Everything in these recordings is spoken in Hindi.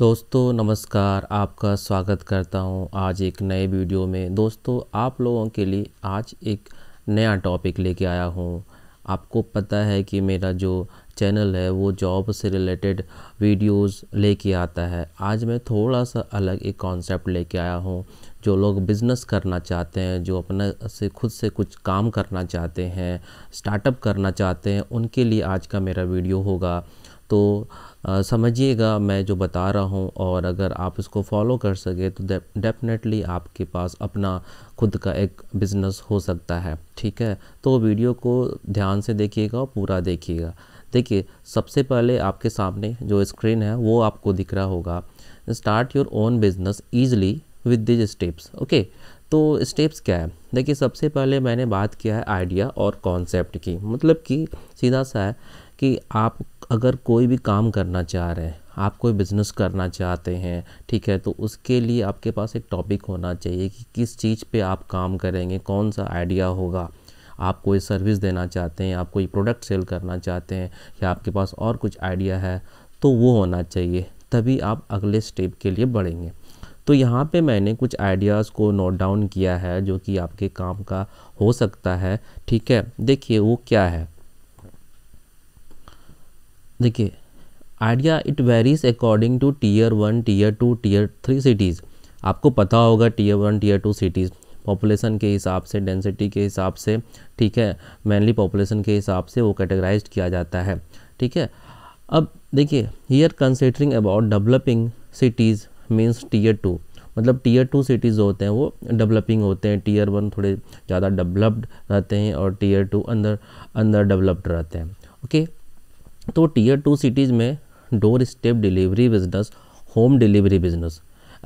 दोस्तों नमस्कार आपका स्वागत करता हूं आज एक नए वीडियो में दोस्तों आप लोगों के लिए आज एक नया टॉपिक लेके आया हूं आपको पता है कि मेरा जो चैनल है वो जॉब से रिलेटेड वीडियोस लेके आता है आज मैं थोड़ा सा अलग एक कॉन्सेप्ट लेके आया हूँ जो लोग बिज़नेस करना चाहते हैं जो अपने से खुद से कुछ काम करना चाहते हैं स्टार्टअप करना चाहते हैं उनके लिए आज का मेरा वीडियो होगा तो समझिएगा मैं जो बता रहा हूँ और अगर आप इसको फॉलो कर सके तो डेफिनेटली आपके पास अपना खुद का एक बिज़नेस हो सकता है ठीक है तो वीडियो को ध्यान से देखिएगा और पूरा देखिएगा देखिए सबसे पहले आपके सामने जो स्क्रीन है वो आपको दिख रहा होगा start your own business easily with these steps okay तो स्टेप्स क्या है देखिए सबसे पहले मैंने बात किया है आइडिया और कॉन्सेप्ट की मतलब कि सीधा सा है कि आप अगर कोई भी काम करना चाह रहे हैं आप कोई बिज़नेस करना चाहते हैं ठीक है तो उसके लिए आपके पास एक टॉपिक होना चाहिए कि किस चीज़ पे आप काम करेंगे कौन सा आइडिया होगा आप कोई सर्विस देना चाहते हैं आप कोई प्रोडक्ट सेल करना चाहते हैं या आपके पास और कुछ आइडिया है तो वो होना चाहिए तभी आप अगले स्टेप के लिए बढ़ेंगे तो यहाँ पे मैंने कुछ आइडियाज़ को नोट डाउन किया है जो कि आपके काम का हो सकता है ठीक है देखिए वो क्या है देखिए idea it varies according to tier one tier two tier three cities आपको पता होगा tier one tier two cities population के हिसाब से डेंसिटी के हिसाब से ठीक है मेनली पॉपुलेशन के हिसाब से वो कैटेगराइज किया जाता है ठीक है अब देखिए here considering about developing cities means tier two मतलब टीयर टू सिटीज़ होते हैं वो डेवलपिंग होते हैं टीयर वन थोड़े ज़्यादा डेवलप्ड रहते हैं और टीयर टू अंदर अंदर डेवलप्ड रहते हैं ओके okay? तो टीयर टू सिटीज़ में door step delivery business home delivery business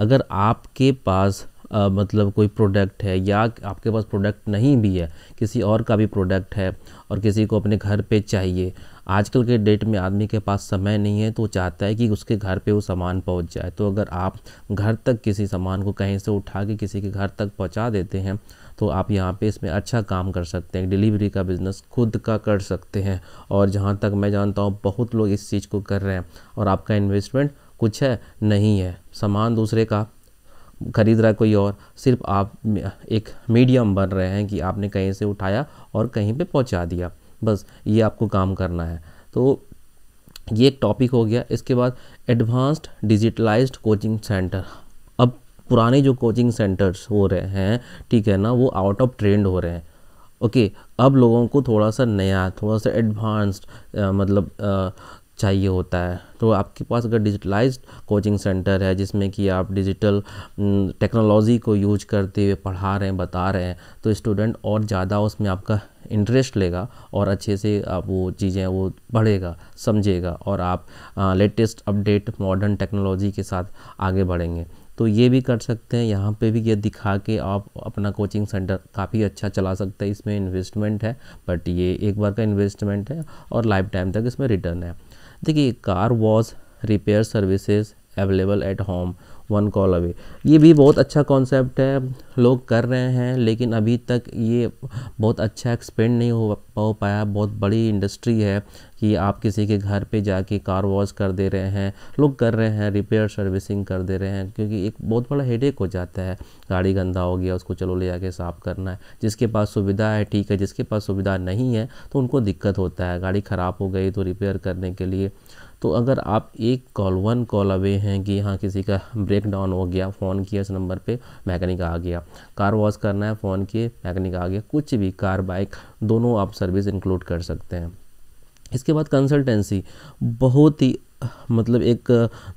अगर आपके पास आ, मतलब कोई प्रोडक्ट है या आपके पास प्रोडक्ट नहीं भी है किसी और का भी प्रोडक्ट है और किसी को अपने घर पे चाहिए आजकल के डेट में आदमी के पास समय नहीं है तो चाहता है कि उसके घर पे वो सामान पहुंच जाए तो अगर आप घर तक किसी सामान को कहीं से उठा के किसी के घर तक पहुंचा देते हैं तो आप यहाँ पे इसमें अच्छा काम कर सकते हैं डिलीवरी का बिज़नेस खुद का कर सकते हैं और जहाँ तक मैं जानता हूँ बहुत लोग इस चीज़ को कर रहे हैं और आपका इन्वेस्टमेंट कुछ है नहीं है सामान दूसरे का खरीद रहा कोई और सिर्फ आप एक मीडियम बन रहे हैं कि आपने कहीं से उठाया और कहीं पे पहुंचा दिया बस ये आपको काम करना है तो ये एक टॉपिक हो गया इसके बाद एडवांस्ड डिजिटलाइज्ड कोचिंग सेंटर अब पुराने जो कोचिंग सेंटर्स हो रहे हैं ठीक है ना वो आउट ऑफ ट्रेंड हो रहे हैं ओके अब लोगों को थोड़ा सा नया थोड़ा सा एडवांस्ड मतलब चाहिए होता है तो आपके पास अगर डिजिटलाइज कोचिंग सेंटर है जिसमें कि आप डिजिटल टेक्नोलॉजी को यूज करते हुए पढ़ा रहे हैं बता रहे हैं तो स्टूडेंट और ज़्यादा उसमें आपका इंटरेस्ट लेगा और अच्छे से आप वो चीज़ें वो बढ़ेगा समझेगा और आप लेटेस्ट अपडेट मॉडर्न टेक्नोलॉजी के साथ आगे बढ़ेंगे तो ये भी कर सकते हैं यहाँ पे भी ये दिखा के आप अपना कोचिंग सेंटर काफ़ी अच्छा चला सकते हैं इसमें इन्वेस्टमेंट है बट ये एक बार का इन्वेस्टमेंट है और लाइफ टाइम तक इसमें रिटर्न है देखिए car wash repair services available at home one call away ये भी बहुत अच्छा कॉन्सेप्ट है लोग कर रहे हैं लेकिन अभी तक ये बहुत अच्छा एक्सपेंड नहीं हो हो पाया बहुत बड़ी इंडस्ट्री है कि आप किसी के घर पे जाके कार वॉश कर दे रहे हैं लोग कर रहे हैं रिपेयर सर्विसिंग कर दे रहे हैं क्योंकि एक बहुत बड़ा हेडेक हो जाता है गाड़ी गंदा हो गया उसको चलो ले जाके साफ़ करना है जिसके पास सुविधा है ठीक है जिसके पास सुविधा नहीं है तो उनको दिक्कत होता है गाड़ी ख़राब हो गई तो रिपेयर करने के लिए तो अगर आप एक कॉल वन कॉल अवे हैं कि हाँ किसी का ब्रेक डाउन हो गया फ़ोन किया उस नंबर पे मैकेनिक आ गया कार वॉश करना है फ़ोन किए मैकेनिक आ गया कुछ भी कार बाइक दोनों आप सर्विस इंक्लूड कर सकते हैं इसके बाद कंसल्टेंसी बहुत ही मतलब एक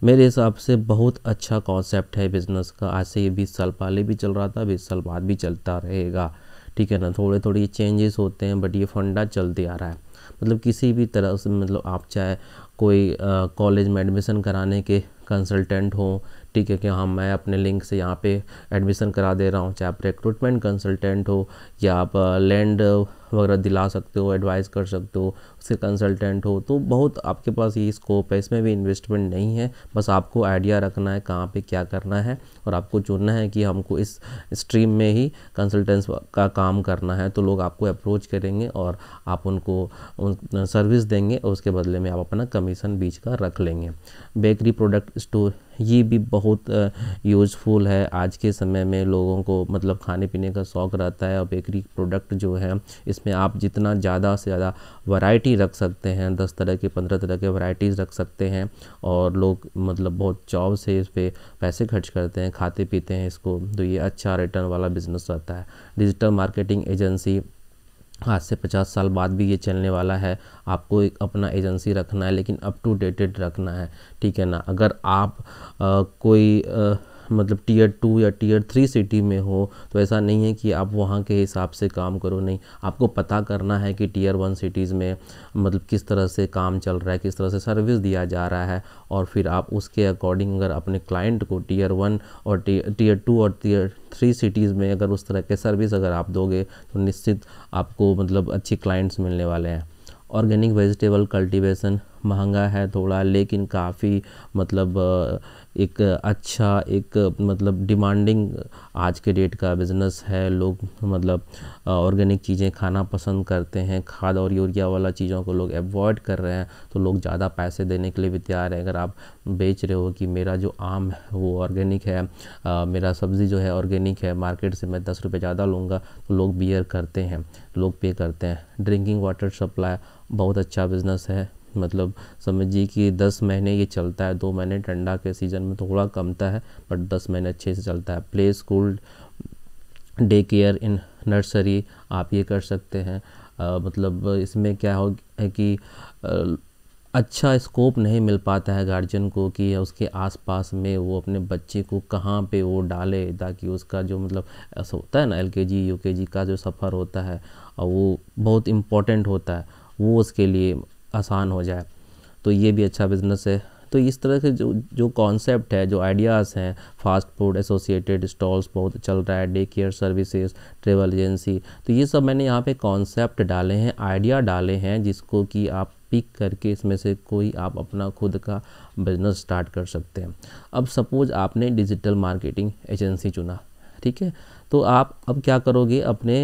मेरे हिसाब से बहुत अच्छा कॉन्सेप्ट है बिज़नेस का आज से ये बीस साल पहले भी चल रहा था बीस साल बाद भी चलता रहेगा ठीक है ना थोड़े थोड़े चेंजेस होते हैं बट ये फंडा चलते आ रहा है मतलब किसी भी तरह से मतलब आप चाहे कोई कॉलेज में एडमिशन कराने के कंसल्टेंट हों ठीक है कि हाँ मैं अपने लिंक से यहाँ पे एडमिशन करा दे रहा हूँ चाहे आप रिक्रूटमेंट कंसल्टेंट हो या आप लैंड वगैरह दिला सकते हो एडवाइस कर सकते हो उसके कंसल्टेंट हो तो बहुत आपके पास ये स्कोप है इसमें भी इन्वेस्टमेंट नहीं है बस आपको आइडिया रखना है कहाँ पे क्या करना है और आपको चुनना है कि हमको इस स्ट्रीम में ही कंसल्टेंस का काम करना है तो लोग आपको अप्रोच करेंगे और आप उनको उन सर्विस देंगे और उसके बदले में आप अपना कमीशन बीच का रख लेंगे बेकरी प्रोडक्ट स्टोर ये भी बहुत यूज़फुल है आज के समय में लोगों को मतलब खाने पीने का शौक़ रहता है और बेकरी एग्री प्रोडक्ट जो है इसमें आप जितना ज़्यादा से ज़्यादा वैरायटी रख सकते हैं दस तरह के पंद्रह तरह के वैरायटीज़ रख सकते हैं और लोग मतलब बहुत चाव से इस पर पैसे खर्च करते हैं खाते पीते हैं इसको तो ये अच्छा रिटर्न वाला बिजनेस रहता है डिजिटल मार्केटिंग एजेंसी आज से पचास साल बाद भी ये चलने वाला है आपको एक अपना एजेंसी रखना है लेकिन अप टू डेटेड रखना है ठीक है ना अगर आप आ, कोई आ, मतलब टीयर टू या टीयर थ्री सिटी में हो तो ऐसा नहीं है कि आप वहाँ के हिसाब से काम करो नहीं आपको पता करना है कि टीयर वन सिटीज़ में मतलब किस तरह से काम चल रहा है किस तरह से सर्विस दिया जा रहा है और फिर आप उसके अकॉर्डिंग अगर अपने क्लाइंट को टीयर वन और टीयर टू और टीयर थ्री सिटीज़ में अगर उस तरह के सर्विस अगर आप दोगे तो निश्चित आपको मतलब अच्छे क्लाइंट्स मिलने वाले हैं ऑर्गेनिक वेजिटेबल कल्टीवेशन महंगा है थोड़ा लेकिन काफ़ी मतलब एक अच्छा एक मतलब डिमांडिंग आज के डेट का बिज़नेस है लोग मतलब ऑर्गेनिक चीज़ें खाना पसंद करते हैं खाद और यूरिया वाला चीज़ों को लोग अवॉइड कर रहे हैं तो लोग ज़्यादा पैसे देने के लिए भी तैयार हैं अगर आप बेच रहे हो कि मेरा जो आम है वो ऑर्गेनिक है आ, मेरा सब्ज़ी जो है ऑर्गेनिक है मार्केट से मैं दस रुपये ज़्यादा लूँगा तो लोग बियर करते हैं लोग पे करते हैं ड्रिंकिंग वाटर सप्लाई बहुत अच्छा बिज़नेस है मतलब समझिए कि दस महीने ये चलता है दो महीने ठंडा के सीज़न में थोड़ा कमता है बट दस महीने अच्छे से चलता है play school day care in nursery आप ये कर सकते हैं आ, मतलब इसमें क्या हो कि आ, अच्छा स्कोप नहीं मिल पाता है गार्जियन को कि उसके आसपास में वो अपने बच्चे को कहाँ पे वो डाले ताकि उसका जो मतलब ऐसा होता है ना एल के जी यू के जी का जो सफ़र होता है वो बहुत इम्पोर्टेंट होता है वो उसके लिए आसान हो जाए तो ये भी अच्छा बिज़नेस है तो इस तरह से जो जो कॉन्सेप्ट है जो आइडियाज़ हैं फास्ट फूड एसोसिएटेड स्टॉल्स बहुत चल रहा है day care services travel agency तो ये सब मैंने यहाँ पे कॉन्सेप्ट डाले हैं आइडिया डाले हैं जिसको कि आप पिक करके इसमें से कोई आप अपना खुद का बिजनेस स्टार्ट कर सकते हैं अब सपोज आपने डिजिटल मार्केटिंग एजेंसी चुना ठीक है तो आप अब क्या करोगे अपने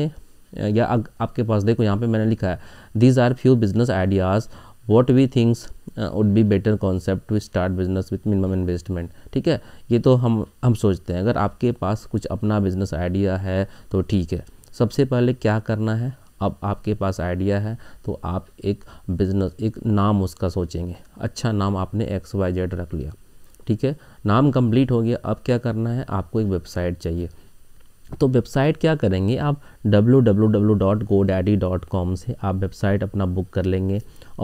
या अग, आपके पास देखो यहाँ पे मैंने लिखा है these are few business ideas what we things would be better concept to start business with minimum investment ठीक है ये तो हम हम सोचते हैं अगर आपके पास कुछ अपना बिजनेस आइडिया है तो ठीक है सबसे पहले क्या करना है अब आपके पास आइडिया है तो आप एक बिजनेस एक नाम उसका सोचेंगे अच्छा नाम आपने एक्स वाई जेड रख लिया ठीक है नाम कंप्लीट हो गया अब क्या करना है आपको एक वेबसाइट चाहिए तो वेबसाइट क्या करेंगे आप www.godaddy.com से आप वेबसाइट अपना बुक कर लेंगे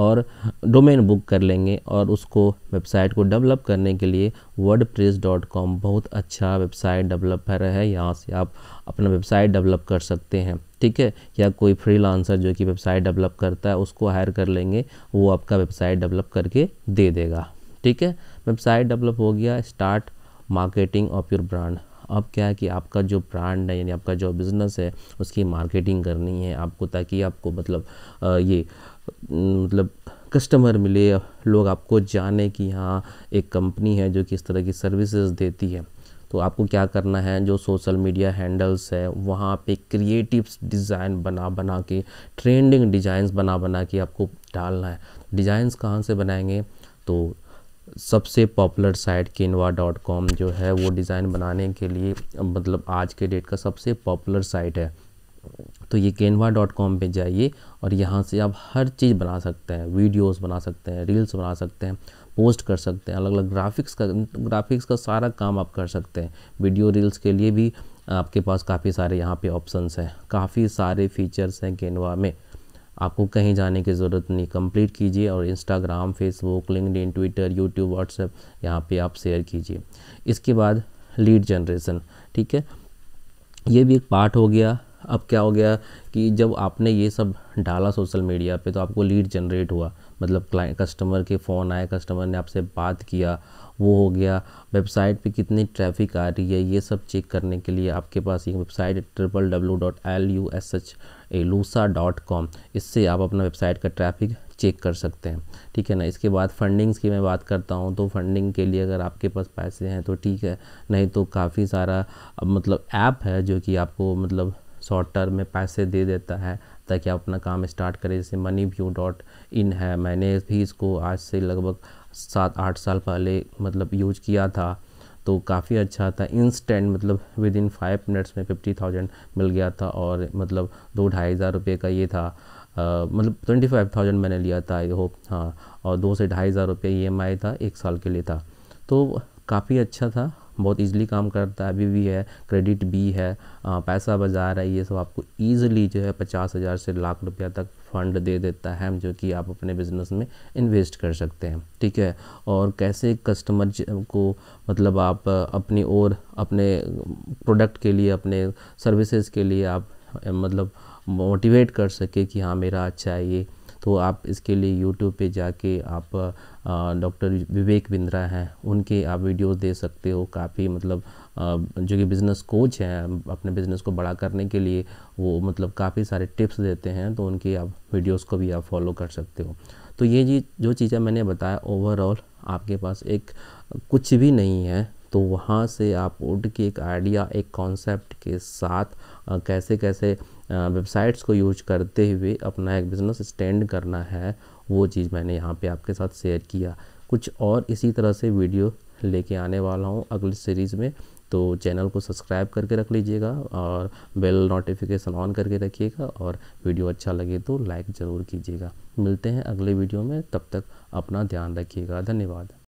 और डोमेन बुक कर लेंगे और उसको वेबसाइट को डेवलप करने के लिए वर्ड बहुत अच्छा वेबसाइट डेवलपर है यहाँ से आप अपना वेबसाइट डेवलप कर सकते हैं ठीक है या कोई फ्रीलांसर जो कि वेबसाइट डेवलप करता है उसको हायर कर लेंगे वो आपका वेबसाइट डेवलप करके दे देगा ठीक है वेबसाइट डेवलप हो गया start marketing of your brand अब क्या है कि आपका जो ब्रांड है यानी आपका जो बिज़नेस है उसकी मार्केटिंग करनी है आपको ताकि आपको मतलब ये मतलब कस्टमर मिले लोग आपको जाने कि हाँ एक कंपनी है जो कि इस तरह की सर्विसेज देती है तो आपको क्या करना है जो सोशल मीडिया हैंडल्स है वहाँ पे क्रिएटिव डिज़ाइन बना बना के ट्रेंडिंग डिज़ाइंस बना बना के आपको डालना है डिज़ाइंस तो कहाँ से बनाएंगे तो सबसे popular site Canva dot com जो है वो डिज़ाइन बनाने के लिए मतलब आज के डेट का सबसे पॉपुलर साइट है तो ये कैनवा डॉट कॉम पर जाइए और यहाँ से आप हर चीज़ बना सकते हैं वीडियोस बना सकते हैं रील्स बना सकते हैं पोस्ट कर सकते हैं अलग अलग ग्राफिक्स का ग्राफिक्स का सारा काम आप कर सकते हैं वीडियो रील्स के लिए भी आपके पास काफ़ी सारे यहाँ पे ऑप्शंस हैं काफ़ी सारे फीचर्स हैं कैनवा में आपको कहीं जाने की ज़रूरत नहीं कंप्लीट कीजिए और Instagram Facebook LinkedIn Twitter YouTube WhatsApp यहाँ पे आप शेयर कीजिए इसके बाद लीड जनरेशन ठीक है ये भी एक पार्ट हो गया अब क्या हो गया कि जब आपने ये सब डाला सोशल मीडिया पे तो आपको लीड जनरेट हुआ मतलब क्लाइंट कस्टमर के फ़ोन आए कस्टमर ने आपसे बात किया वो हो गया वेबसाइट पे कितनी ट्रैफिक आ रही है ये सब चेक करने के लिए आपके पास एक website triple W dot L U S H Elusa dot com इससे आप अपना वेबसाइट का ट्रैफिक चेक कर सकते हैं ठीक है ना इसके बाद फंडिंग्स की मैं बात करता हूँ तो फंडिंग के लिए अगर आपके पास पैसे हैं तो ठीक है नहीं तो काफ़ी सारा मतलब ऐप है जो कि आपको मतलब शॉर्ट टर्म में पैसे दे देता है ताकि आप अपना काम स्टार्ट करें जैसे मनी व्यू डॉट इन है मैंने भी इसको आज से लगभग सात आठ साल पहले मतलब यूज किया था तो काफ़ी अच्छा था इंस्टेंट मतलब विद इन फाइव मिनट्स में फिफ्टी थाउजेंड मिल गया था और मतलब दो ढाई हज़ार रुपये का ये था मतलब ट्वेंटी फाइव थाउजेंड मैंने लिया था आई होप हाँ और दो से ढाई हज़ार रुपये ई e एम आई था एक साल के लिए था तो काफ़ी अच्छा था बहुत ईजिली काम करता है अभी भी है क्रेडिट भी है आ, पैसा बाजार है ये सब आपको ईजिली जो है पचास हज़ार से लाख रुपया तक फंड दे देता है जो कि आप अपने बिजनेस में इन्वेस्ट कर सकते हैं ठीक है और कैसे कस्टमर को मतलब आप अपनी और अपने प्रोडक्ट के लिए अपने सर्विसेज के लिए आप मतलब मोटिवेट कर सके कि हाँ मेरा अच्छा है ये तो आप इसके लिए यूट्यूब पे जाके आप डॉक्टर विवेक बिंद्रा हैं उनके आप वीडियोस दे सकते हो काफ़ी मतलब जो कि बिज़नेस कोच हैं अपने बिज़नेस को बड़ा करने के लिए वो मतलब काफ़ी सारे टिप्स देते हैं तो उनकी आप वीडियोस को भी आप फॉलो कर सकते हो तो ये जी जो चीज़ें मैंने बताया ओवरऑल आपके पास एक कुछ भी नहीं है तो वहाँ से आप उठ के एक आइडिया एक कॉन्सेप्ट के साथ कैसे कैसे वेबसाइट्स को यूज करते हुए अपना एक बिज़नेस स्टैंड करना है वो चीज़ मैंने यहाँ पे आपके साथ शेयर किया कुछ और इसी तरह से वीडियो लेके आने वाला हूँ अगली सीरीज़ में तो चैनल को सब्सक्राइब करके रख लीजिएगा और बेल नोटिफिकेशन ऑन करके रखिएगा और वीडियो अच्छा लगे तो लाइक ज़रूर कीजिएगा मिलते हैं अगले वीडियो में तब तक अपना ध्यान रखिएगा धन्यवाद